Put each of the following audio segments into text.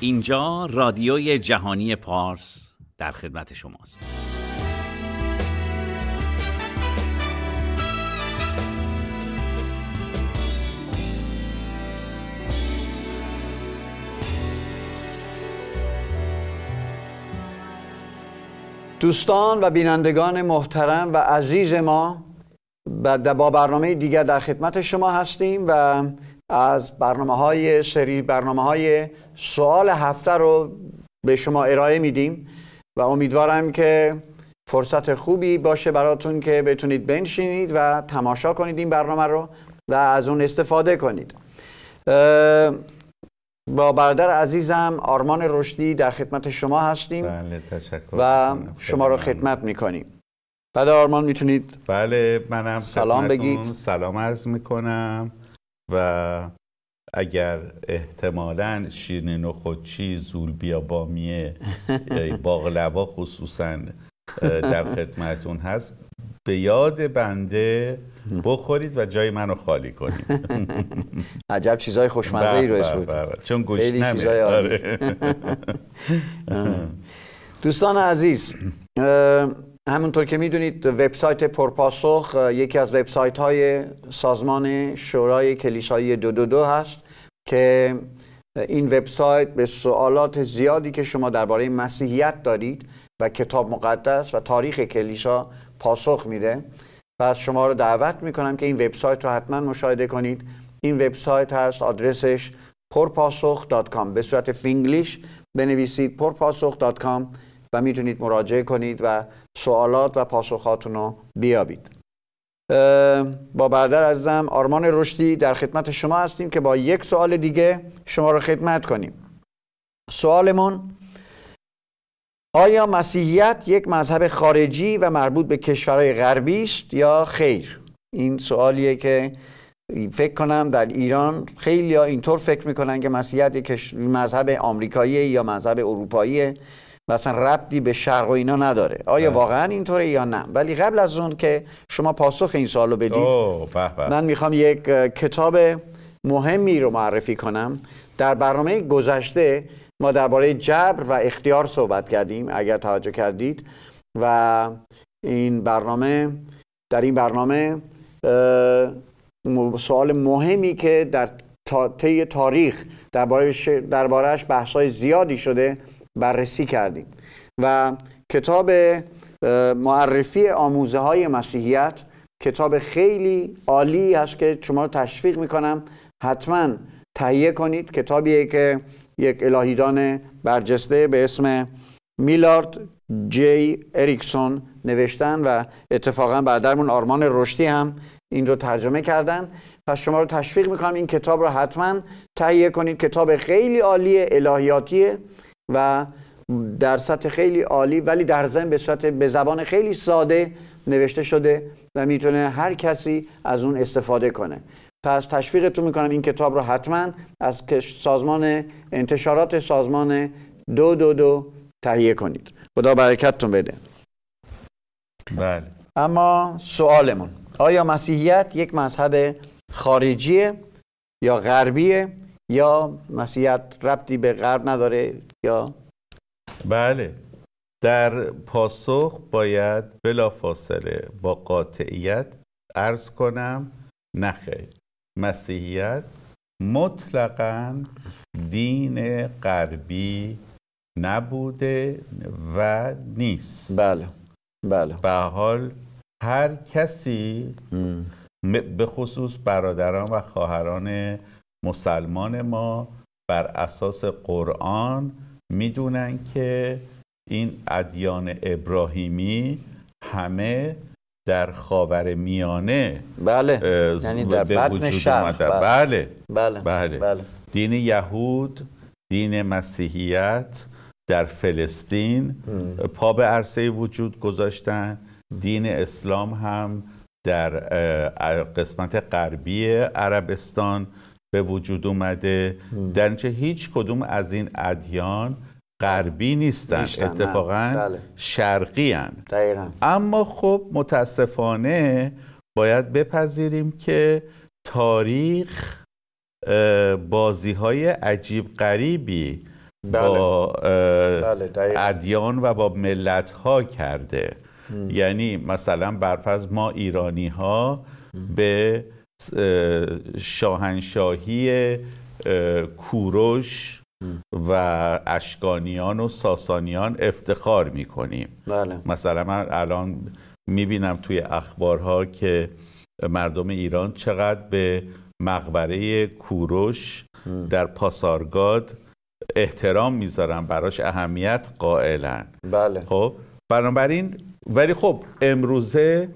اینجا رادیوی جهانی پارس در خدمت شماست دوستان و بینندگان محترم و عزیز ما با برنامه دیگر در خدمت شما هستیم و از برنامه های سری برنامه های سوال هفته رو به شما ارائه میدیم و امیدوارم که فرصت خوبی باشه براتون که بتونید بنشینید و تماشا کنید این برنامه رو و از اون استفاده کنید با برادر عزیزم آرمان رشدی در خدمت شما هستیم بله تشکر و شما رو خدمت میکنیم بعد آرمان میتونید بله منم سلام بگید سلام عرض میکنم و اگر احتمالا شیرین و خودچی زولبیا بامیه باقلوا خصوصا در خدمتون هست به یاد بنده بخورید و جای منو خالی کنید عجب چیزای خوشمزه ای بله، رو بله، بود بله. چون گوشت آره. دوستان عزیز همونطور که میدونید وبسایت پرپاسخ یکی از وبسایت های سازمان شورای کلیسایی دو هست که این وبسایت به سوالات زیادی که شما درباره مسیحیت دارید و کتاب مقدس و تاریخ کلیسا پاسخ میده پس شما رو دعوت میکنم که این وبسایت رو حتما مشاهده کنید این وبسایت هست آدرسش پرپاسخ.com به صورت فینگلیش بنویسید پرپاسخ.com و میتونید مراجعه کنید و سوالات و پاسخاتون رو بیابید با برادر عزیزم آرمان رشدی در خدمت شما هستیم که با یک سوال دیگه شما رو خدمت کنیم سوالمون آیا مسیحیت یک مذهب خارجی و مربوط به کشورهای غربی است یا خیر این سوالیه که فکر کنم در ایران خیلی اینطور فکر میکنن که مسیحیت یک مذهب آمریکایی یا مذهب اروپاییه و اصلا ربطی به شرق و اینا نداره آیا واقعا بله. واقعا اینطوره یا نه ولی قبل از اون که شما پاسخ این سوال رو بدید من میخوام یک کتاب مهمی رو معرفی کنم در برنامه گذشته ما درباره جبر و اختیار صحبت کردیم اگر توجه کردید و این برنامه در این برنامه سوال مهمی که در طی تاریخ دربارهش بحثای زیادی شده بررسی کردیم و کتاب معرفی آموزه های مسیحیت کتاب خیلی عالی هست که شما رو تشویق میکنم حتما تهیه کنید کتابیه که یک الهیدان برجسته به اسم میلارد جی اریکسون نوشتن و اتفاقا بعدرمون آرمان رشدی هم این رو ترجمه کردن پس شما رو تشویق میکنم این کتاب رو حتما تهیه کنید کتاب خیلی عالی الهیاتیه و در سطح خیلی عالی ولی در زن به صورت به زبان خیلی ساده نوشته شده و میتونه هر کسی از اون استفاده کنه پس تشویقتون میکنم این کتاب رو حتما از سازمان انتشارات سازمان دو دو دو تهیه کنید خدا برکتتون بده بله اما سوالمون آیا مسیحیت یک مذهب خارجیه یا غربیه یا مسیحیت ربطی به غرب نداره یا بله در پاسخ باید بلافاصله با قاطعیت ارز کنم نخیر مسیحیت مطلقا دین غربی نبوده و نیست بله بله به حال هر کسی به خصوص برادران و خواهران مسلمان ما بر اساس قرآن میدونن که این ادیان ابراهیمی همه در خاور میانه بله یعنی در شرق بله. بله. بله. بله دین یهود دین مسیحیت در فلسطین پا به عرصه وجود گذاشتن دین اسلام هم در قسمت غربی عربستان به وجود اومده در اینجا هیچ کدوم از این ادیان غربی نیستن اتفاقا بله. شرقی اما خب متاسفانه باید بپذیریم که تاریخ بازی های عجیب قریبی بله. با بله، ادیان و با ملت ها کرده یعنی مثلا برفض ما ایرانی ها به شاهنشاهی کوروش و اشکانیان و ساسانیان افتخار میکنیم بله. مثلا من الان میبینم توی اخبارها که مردم ایران چقدر به مقبره کوروش در پاسارگاد احترام میذارن براش اهمیت قائلن بله خب بنابراین ولی خب امروزه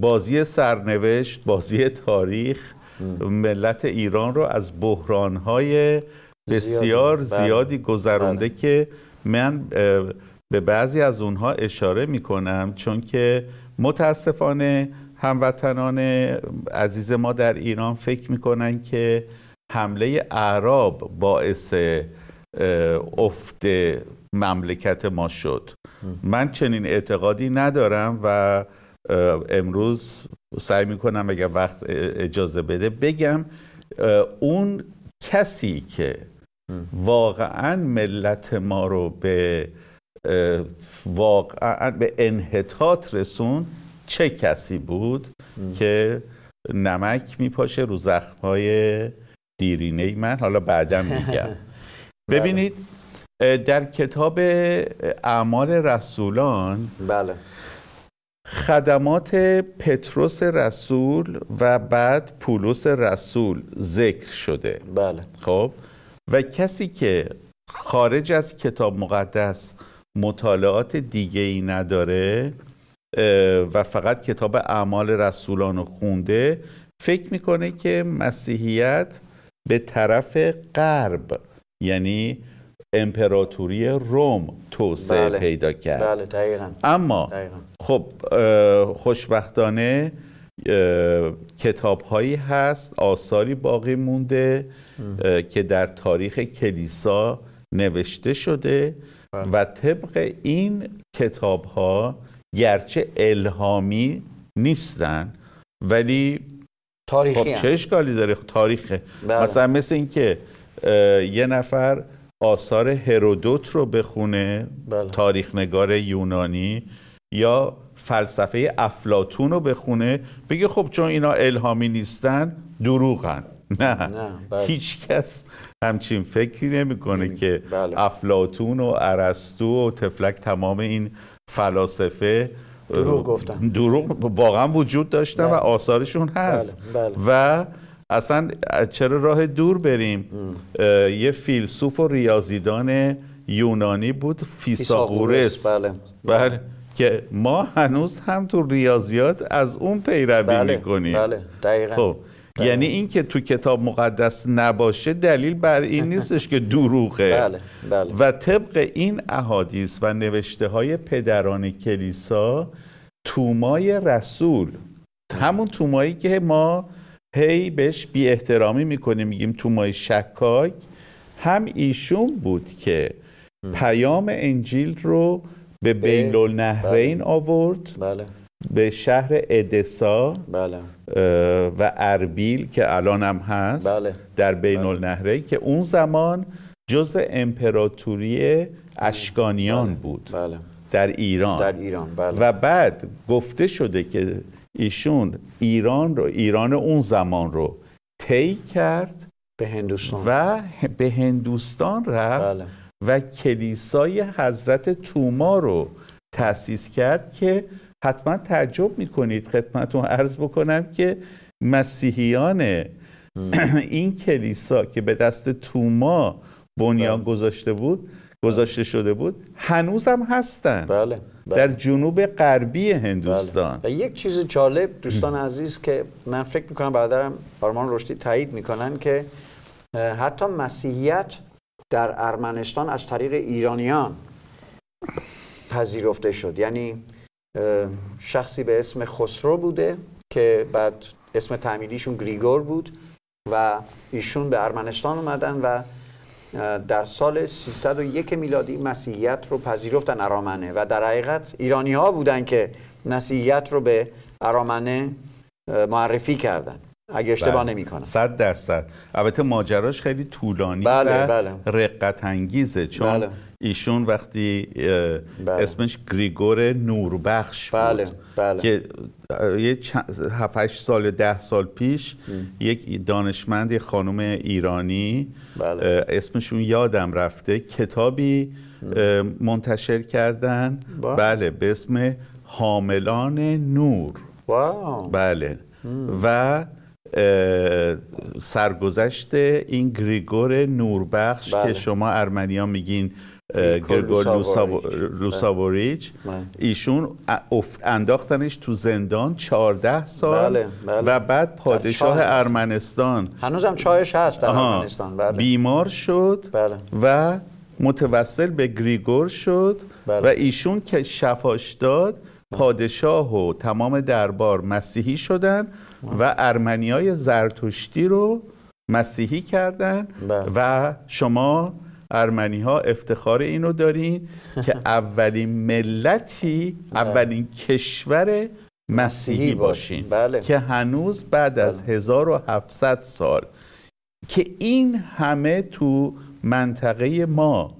بازی سرنوشت بازی تاریخ ملت ایران رو از بحرانهای بسیار زیادی بله. گذرانده بله. که من به بعضی از اونها اشاره می چون که متاسفانه هموطنان عزیز ما در ایران فکر میکنن که حمله اعراب باعث افت مملکت ما شد من چنین اعتقادی ندارم و امروز سعی میکنم اگر وقت اجازه بده بگم اون کسی که واقعا ملت ما رو به واقعا به انحطاط رسون چه کسی بود که نمک میپاشه رو زخمای دیرینه من حالا بعدا میگم بله. ببینید در کتاب اعمال رسولان بله خدمات پتروس رسول و بعد پولس رسول ذکر شده بله خب و کسی که خارج از کتاب مقدس مطالعات دیگه ای نداره و فقط کتاب اعمال رسولان رو خونده فکر میکنه که مسیحیت به طرف غرب یعنی امپراتوری روم توسعه بله. پیدا کرد بله اما خب خوشبختانه کتاب هایی هست آثاری باقی مونده که در تاریخ کلیسا نوشته شده بله. و طبق این کتاب ها گرچه الهامی نیستن ولی تاریخی خب چه اشکالی داره تاریخه بله. مثلا مثل اینکه یه نفر آثار هرودوت رو بخونه بله. تاریخ نگار یونانی یا فلسفه افلاتون رو بخونه بگه خب چون اینا الهامی نیستن دروغن نه, نه بله. هیچ کس همچین فکری نمیکنه که بله. افلاتون و ارسطو و تفلک تمام این فلاسفه دروغ گفتن دروغ واقعا وجود داشتن بله. و آثارشون هست بله، و اصلا چرا راه دور بریم یه فیلسوف و ریاضیدان یونانی بود فیساغورس بله. بله که ما هنوز هم تو ریاضیات از اون پیروی بله. میکنیم بله خب بله. یعنی این که تو کتاب مقدس نباشه دلیل بر این نیستش که دروغه بله. بله. و طبق این احادیث و نوشته های پدران کلیسا تومای رسول همون تومایی که ما هی بهش بی احترامی میکنیم میگیم تو مای شکاک هم ایشون بود که پیام انجیل رو به بین النهرین بله. آورد بله. به شهر ادسا بله. و اربیل که الان هم هست بله. در بین بله. النهرین که اون زمان جز امپراتوری اشکانیان بود در ایران, در ایران. و بعد گفته شده که ایشون ایران رو ایران اون زمان رو طی کرد به هندوستان و به هندوستان رفت بله. و کلیسای حضرت توما رو تأسیس کرد که حتما تعجب میکنید خدمتتون عرض بکنم که مسیحیان این کلیسا که به دست توما بنیان بله. گذاشته بود گذاشته شده بود هنوزم هستن بله بله. در جنوب غربی هندوستان بله. و یک چیز جالب دوستان عزیز که من فکر میکنم برادرم آرمان رشدی تایید میکنن که حتی مسیحیت در ارمنستان از طریق ایرانیان پذیرفته شد یعنی شخصی به اسم خسرو بوده که بعد اسم تعمیلیشون گریگور بود و ایشون به ارمنستان اومدن و در سال 301 میلادی مسیحیت رو پذیرفتن ارامنه و در حقیقت ایرانی ها بودن که مسیحیت رو به ارامنه معرفی کردن اگه اشتباه بله. نمیکنم 100 درصد البته ماجراش خیلی طولانی بله، و بله. بله. رقت انگیزه چون بله. ایشون وقتی بله. اسمش گریگور نوربخش بود بله. بله. که یه 7 سال 10 سال پیش ام. یک دانشمند خانم ایرانی بله. اسمشون یادم رفته کتابی منتشر کردن با. بله به اسم حاملان نور واو. بله ام. و سرگذشت این گریگور نوربخش که بله. شما ارمنیا میگین گریگور لوساوریچ بله. بله. ایشون افت انداختنش تو زندان 14 سال و بعد پادشاه ارمنستان هنوزم چایش هست در ارمنستان بیمار شد و متوسل به گریگور شد و ایشون که شفاش داد پادشاه و تمام دربار مسیحی شدن و ارمنی های زرتشتی رو مسیحی کردن بله. و شما ارمنی ها افتخار اینو دارین که اولین ملتی بله. اولین کشور مسیحی باشین بله. که هنوز بعد از 1700 سال که این همه تو منطقه ما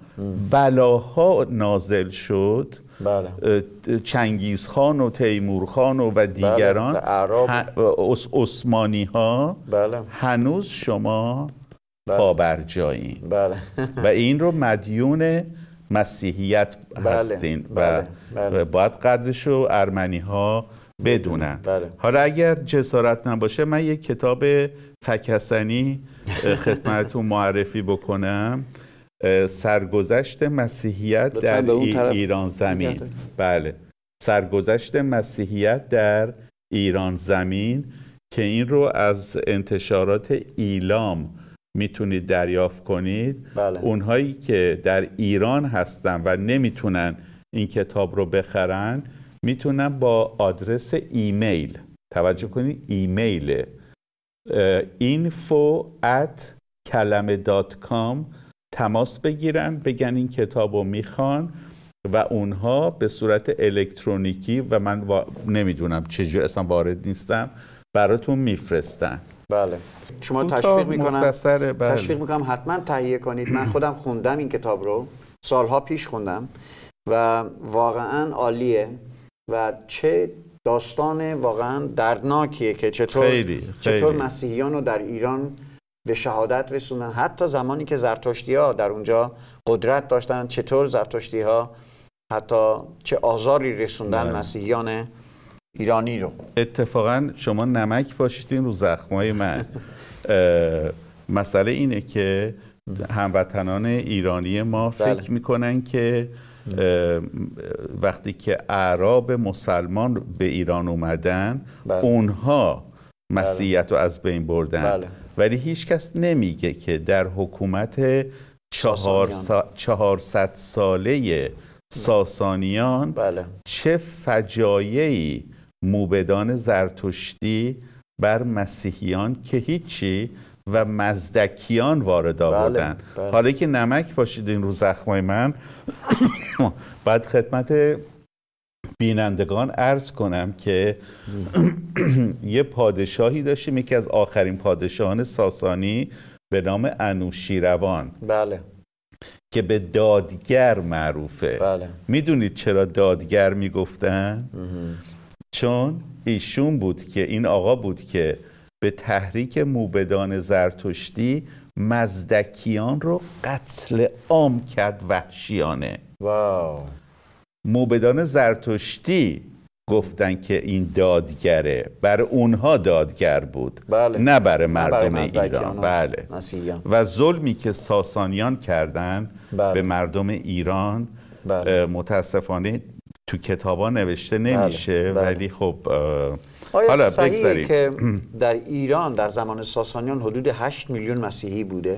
بلاها نازل شد بله. چنگیز خان و تیمور خان و, و بله، دیگران بله. عثمانی ها هنوز شما بله. پابرجایین بله. و این رو مدیون مسیحیت بله. هستین و باید قدرش رو ارمنی ها بدونن حالا اگر جسارت نباشه من یک کتاب فکسنی خدمتتون معرفی بکنم سرگذشت مسیحیت در ایران زمین بله سرگذشت مسیحیت در ایران زمین که این رو از انتشارات ایلام میتونید دریافت کنید بله. اونهایی که در ایران هستن و نمیتونن این کتاب رو بخرن میتونن با آدرس ایمیل توجه کنید ایمیل info at کلمه تماس بگیرن بگن این کتاب رو میخوان و اونها به صورت الکترونیکی و من وا... نمیدونم چجور اصلا وارد نیستم براتون میفرستن بله شما تشویق میکنم بله. تشویق میکنم حتما تهیه کنید من خودم خوندم این کتاب رو سالها پیش خوندم و واقعا عالیه و چه داستان واقعا دردناکیه که چطور چطور مسیحیان رو در ایران به شهادت رسوندن حتی زمانی که زرتشتی ها در اونجا قدرت داشتن چطور زرتشتی ها حتی چه آزاری رسوندن بله. مسیحیان ایرانی رو اتفاقا شما نمک باشیدین رو زخمای من مسئله اینه که هموطنان ایرانی ما بله. فکر بله. میکنن که وقتی که اعراب مسلمان به ایران اومدن بله. اونها بله. مسیحیت رو از بین بردن ولی هیچ کس نمیگه که در حکومت چهارصد ساله ساسانیان بله. چه فجایعی موبدان زرتشتی بر مسیحیان که هیچی و مزدکیان وارد بله، آوردن بله، حالا که نمک باشید این رو زخمای من بعد خدمت بینندگان عرض کنم که یه پادشاهی داشتیم یکی از آخرین پادشاهان ساسانی به نام انوشیروان بله که به دادگر معروفه بله. میدونید چرا دادگر میگفتن؟ چون ایشون بود که این آقا بود که به تحریک موبدان زرتشتی مزدکیان رو قتل عام کرد وحشیانه واو موبدان زرتشتی گفتن که این دادگره بر اونها دادگر بود بله. نه بر مردم ایران بله. مسیحیان. و ظلمی که ساسانیان کردن بله. به مردم ایران بله. متاسفانه تو کتابا نوشته نمیشه بله. بله. ولی خب آیا حالا که در ایران در زمان ساسانیان حدود 8 میلیون مسیحی بوده؟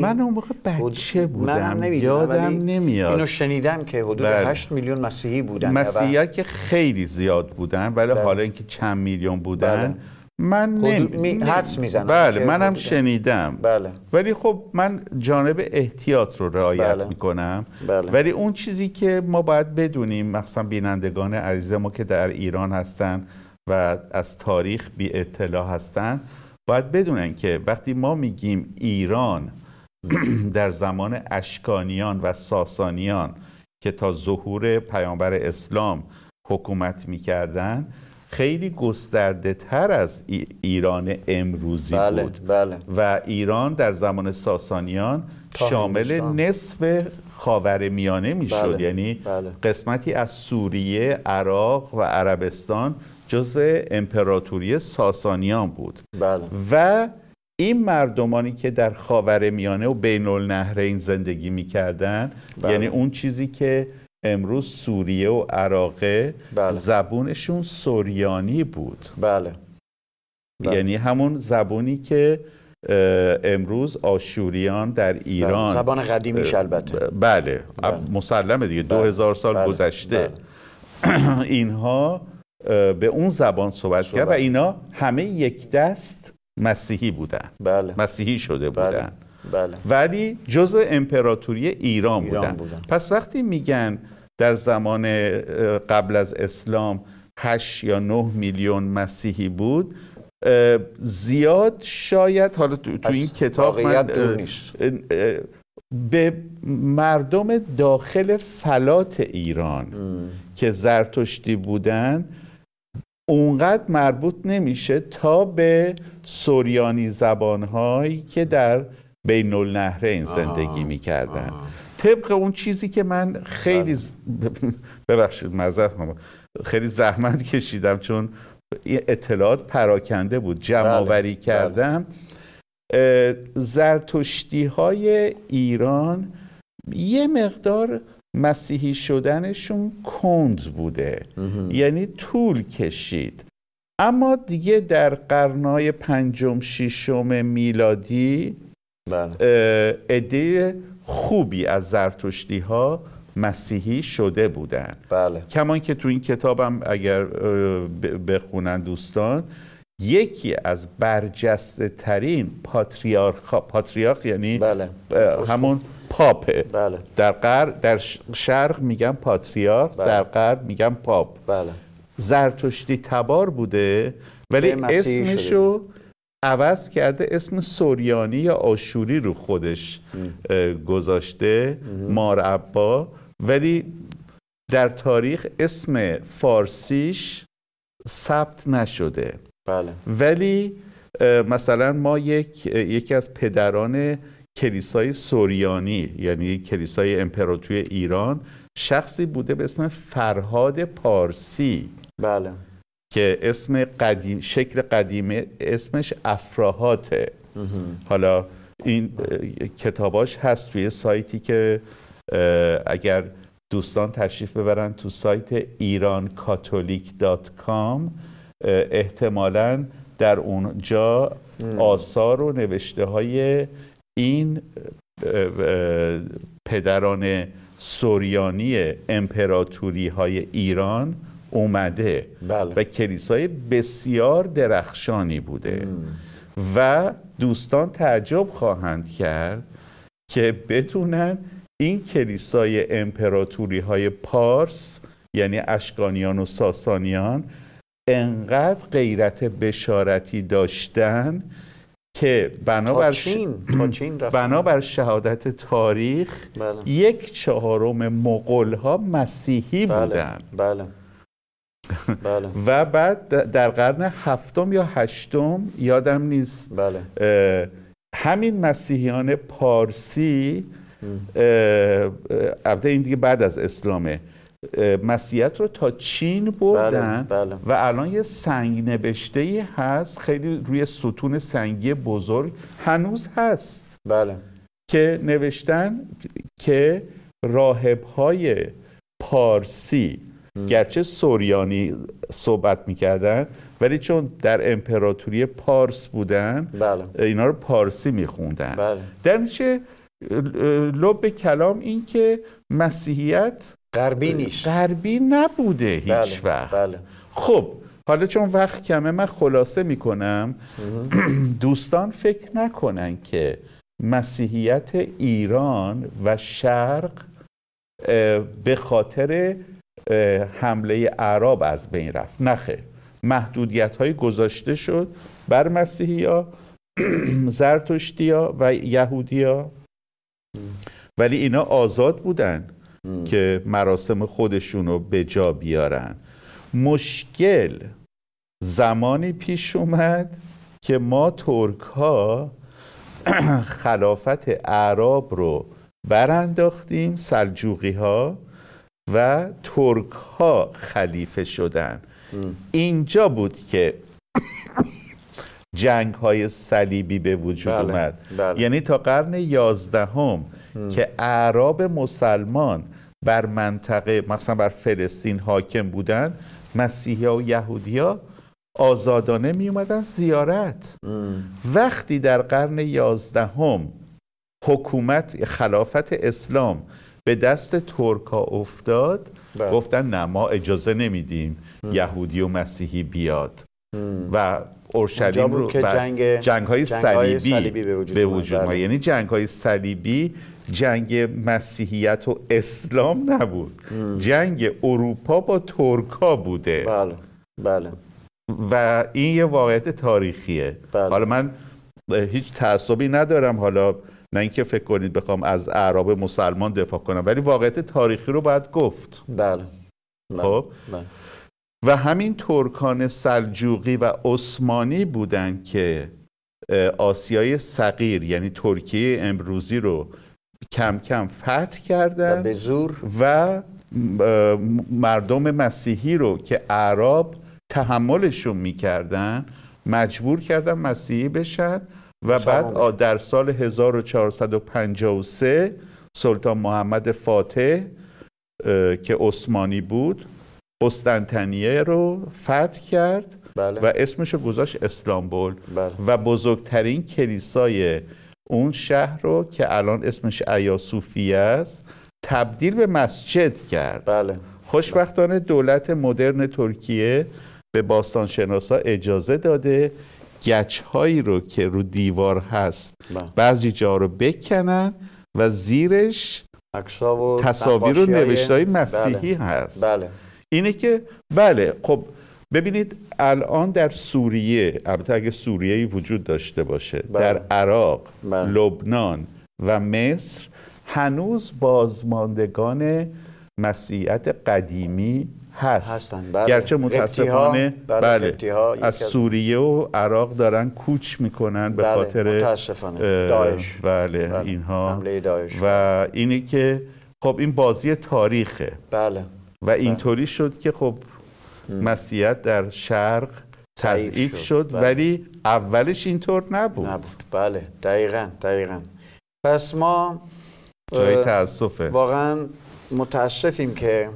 من اون موقع بچه بودم من یادم نمیاد اینو شنیدم که حدود 8 بله. میلیون مسیحی بودن مسیحی که خیلی زیاد بودن ولی بله. حالا اینکه چند میلیون بودن بله. من حدس میزنم بله منم شنیدم بله. ولی خب من جانب احتیاط رو رعایت بله. میکنم بله. ولی اون چیزی که ما باید بدونیم مخصوصا بینندگان عزیز ما که در ایران هستن و از تاریخ بی اطلاع هستن باید بدونن که وقتی ما میگیم ایران در زمان اشکانیان و ساسانیان که تا ظهور پیامبر اسلام حکومت میکردن خیلی گسترده تر از ایران امروزی بله، بود بله. و ایران در زمان ساسانیان شامل نصف خاور میانه میشد بله، یعنی قسمتی از سوریه، عراق و عربستان جزء امپراتوری ساسانیان بود و این مردمانی که در خاور میانه و بین النهرین زندگی میکردن بله. یعنی اون چیزی که امروز سوریه و عراقه بله. زبونشون سوریانی بود بله. بله. یعنی همون زبونی که امروز آشوریان در بله. ایران زبان قدیمیش البته بله, مسلمه دیگه دو هزار سال گذشته اینها به اون زبان صحبت کرد و اینا همه یک دست مسیحی بودن بله. مسیحی شده بله. بودن بله. ولی جزء امپراتوری ایران, بودن. بودن. پس وقتی میگن در زمان قبل از اسلام 8 یا 9 میلیون مسیحی بود زیاد شاید حالا تو, این کتاب من به مردم داخل فلات ایران که زرتشتی بودن اونقدر مربوط نمیشه تا به سوریانی زبانهایی که در بین النهرین زندگی میکردن طبق اون چیزی که من خیلی ز... بله. ببخشید خیلی زحمت کشیدم چون اطلاعات پراکنده بود جمعآوری بله، بله. کردم زرتشتی های ایران یه مقدار مسیحی شدنشون کند بوده یعنی طول کشید اما دیگه در قرنای پنجم ششم میلادی بله. عده خوبی از زرتشتی ها مسیحی شده بودن بله. کمان که تو این کتابم اگر بخونن دوستان یکی از برجسته ترین پاتریارخ پاتریارخ یعنی بله. همون پاپه بله. در غرب در شرق میگن پاتریار بله. در غرب میگن پاپ بله. زرتشتی تبار بوده ولی اسمشو عوض کرده اسم سوریانی یا آشوری رو خودش گذاشته مار ابا ولی در تاریخ اسم فارسیش ثبت نشده بله. ولی مثلا ما یک یکی از پدران کلیسای سوریانی یعنی کلیسای امپراتوری ایران شخصی بوده به اسم فرهاد پارسی بله که اسم قدیم شکل قدیم اسمش افراهاته حالا این کتاباش هست توی سایتی که اگر دوستان تشریف ببرن تو سایت ایرانکاتولیک.com احتمالا در اونجا آثار و نوشته های این پدران سوریانی امپراتوری های ایران اومده بله. و کلیسای بسیار درخشانی بوده و دوستان تعجب خواهند کرد که بتونن این کلیسای امپراتوری های پارس یعنی اشکانیان و ساسانیان انقدر غیرت بشارتی داشتن که بنابر شهادت تاریخ بله. یک چهارم مغول ها مسیحی بله. بودن بله. بله. و بعد در قرن هفتم یا هشتم یادم نیست بله. همین مسیحیان پارسی البته این دیگه بعد از اسلامه مسیحیت رو تا چین بردن بله، بله. و الان یه سنگ نوشته هست خیلی روی ستون سنگی بزرگ هنوز هست بله که نوشتن که راهب های پارسی گرچه سوریانی صحبت میکردن ولی چون در امپراتوری پارس بودن بله. اینا رو پارسی میخوندن بله. در نیچه لب کلام این که مسیحیت غربی نیست غربی نبوده هیچ بله، وقت بله. خب حالا چون وقت کمه من خلاصه میکنم دوستان فکر نکنن که مسیحیت ایران و شرق به خاطر حمله عرب از بین رفت نخه محدودیت های گذاشته شد بر مسیحی ها زرتشتی ها و یهودی ها ولی اینا آزاد بودن که مراسم خودشون رو به جا بیارن مشکل زمانی پیش اومد که ما ترک ها خلافت عرب رو برانداختیم سلجوقی ها و ترک ها خلیفه شدن اینجا بود که جنگ های صلیبی به وجود بله، اومد بله. یعنی تا قرن یازدهم که اعراب مسلمان بر منطقه مثلا بر فلسطین حاکم بودن مسیحی ها و یهودی ها آزادانه می زیارت وقتی در قرن یازدهم حکومت خلافت اسلام به دست ترکا افتاد بله. گفتن نه ما اجازه نمیدیم یهودی و مسیحی بیاد و اورشلیم رو که جنگ, های به وجود, به بله. یعنی جنگ های صلیبی جنگ مسیحیت و اسلام نبود جنگ اروپا با ترکا بوده بله بله و این یه واقعیت تاریخیه بله. حالا من هیچ تعصبی ندارم حالا نه اینکه فکر کنید بخوام از اعراب مسلمان دفاع کنم ولی واقعیت تاریخی رو باید گفت بله, بله. خب بله. و همین ترکان سلجوقی و عثمانی بودن که آسیای صغیر یعنی ترکیه امروزی رو کم کم فتح کردن و مردم مسیحی رو که عرب تحملشون میکردن مجبور کردن مسیحی بشن و بعد در سال 1453 سلطان محمد فاتح که عثمانی بود قسطنطنیه رو فتح کرد بله. و اسمش رو گذاشت اسلامبول بله. و بزرگترین کلیسای اون شهر رو که الان اسمش ایاسوفیه است تبدیل به مسجد کرد بله. خوشبختانه دولت مدرن ترکیه به باستانشناسا اجازه داده گچ رو که رو دیوار هست بله. بعضی جا رو بکنن و زیرش تصاویر و نوشتهای بله. مسیحی هست بله. اینه که بله خب ببینید الان در سوریه البته اگه سوریه وجود داشته باشه بله. در عراق بله. لبنان و مصر هنوز بازماندگان مسیحیت قدیمی هست هستن. بله. گرچه متاسفانه بله, از سوریه و عراق دارن کوچ میکنن به خاطر داعش بله, اینها و اینی که خب این بازی تاریخه بله و اینطوری شد که خب مسیحیت در شرق تضعیف شد, بله. ولی اولش اینطور نبود. نبود بله دقیقا دقیقا پس ما جای تاسفه واقعا متاسفیم که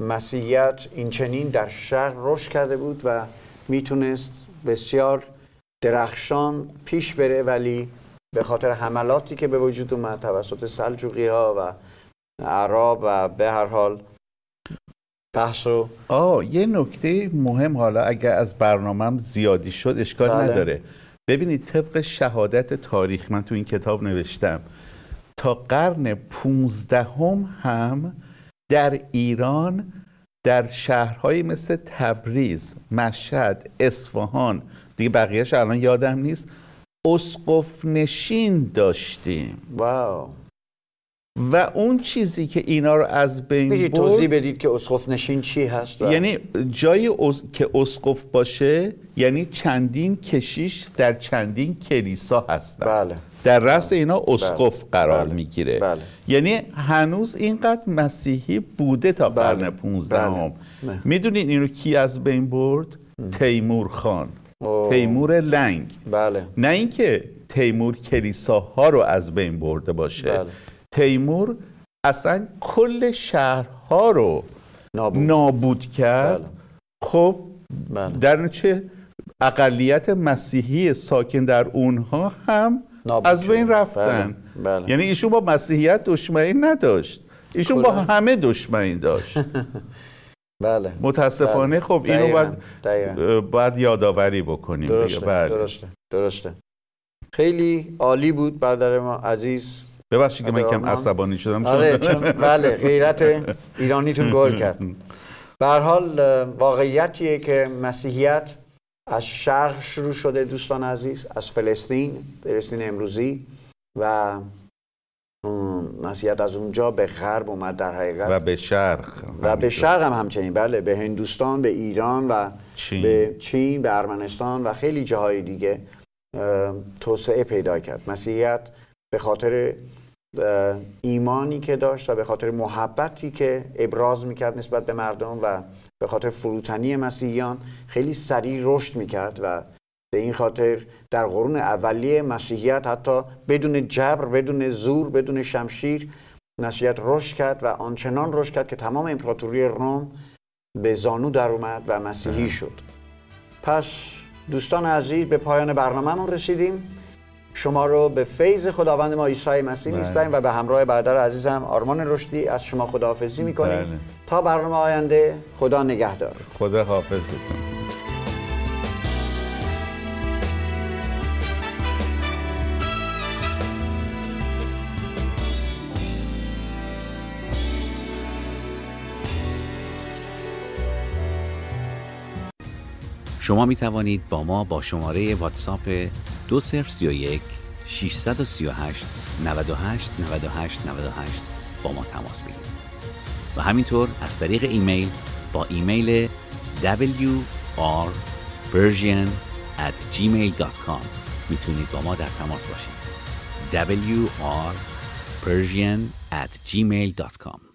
مسیحیت اینچنین در شرق رشد کرده بود و میتونست بسیار درخشان پیش بره ولی به خاطر حملاتی که به وجود اومد توسط سلجوقی ها و عرب و به هر حال رو آه یه نکته مهم حالا اگر از برنامهم زیادی شد اشکال بله. نداره ببینید طبق شهادت تاریخ من تو این کتاب نوشتم تا قرن پونزدهم هم در ایران در شهرهایی مثل تبریز، مشهد، اصفهان دیگه بقیهش الان یادم نیست اسقف نشین داشتیم واو و اون چیزی که اینا رو از بین برد توضیح بدید که اسقف نشین چی هست یعنی جایی که اسقف باشه یعنی چندین کشیش در چندین کلیسا هستن بله. در رأس اینا بله. اسقف قرار بله. میگیره بله. یعنی هنوز اینقدر مسیحی بوده تا بله. قرن 15 هم میدونید اینو کی از بین برد تیمور خان تیمور لنگ بله. نه اینکه تیمور کلیساها رو از بین برده باشه تیمور اصلا کل شهرها رو نابود, کرد بله. خب بله. در چه اقلیت مسیحی ساکن در اونها هم از بین رفتن بله. بله. یعنی ایشون با مسیحیت دشمنی نداشت ایشون با همه دشمنی داشت بله متاسفانه خب اینو باید باید یادآوری بکنیم درسته. درسته درسته خیلی عالی بود برادر ما عزیز ببخشید که من آره، کم عصبانی شدم آره، چون بله غیرت ایرانیتون گل کرد به حال واقعیتیه که مسیحیت از شرق شروع شده دوستان عزیز از فلسطین فلسطین امروزی و مسیحیت از اونجا به غرب اومد در حقیقت و به شرق و به شرق هم همچنین بله به هندوستان به ایران و چین. به چین به ارمنستان و خیلی جاهای دیگه توسعه پیدا کرد مسیحیت به خاطر ایمانی که داشت و به خاطر محبتی که ابراز میکرد نسبت به مردم و به خاطر فروتنی مسیحیان خیلی سریع رشد میکرد و به این خاطر در قرون اولیه مسیحیت حتی بدون جبر بدون زور بدون شمشیر مسیحیت رشد کرد و آنچنان رشد کرد که تمام امپراتوری روم به زانو در اومد و مسیحی شد پس دوستان عزیز به پایان برنامهمون رسیدیم شما رو به فیض خداوند ما عیسی مسیح بله. میسپاریم و به همراه برادر عزیزم آرمان رشدی از شما خداحافظی میکنیم بله. تا برنامه آینده خدا نگهدار خدا حافظتون شما می توانید با ما با شماره واتساپ دو صرف سی و یک 638 98 98 98 با ما تماس بگیرید و همینطور از طریق ایمیل با ایمیل wrpersian at gmail.com میتونید با ما در تماس باشید wrpersian at gmail.com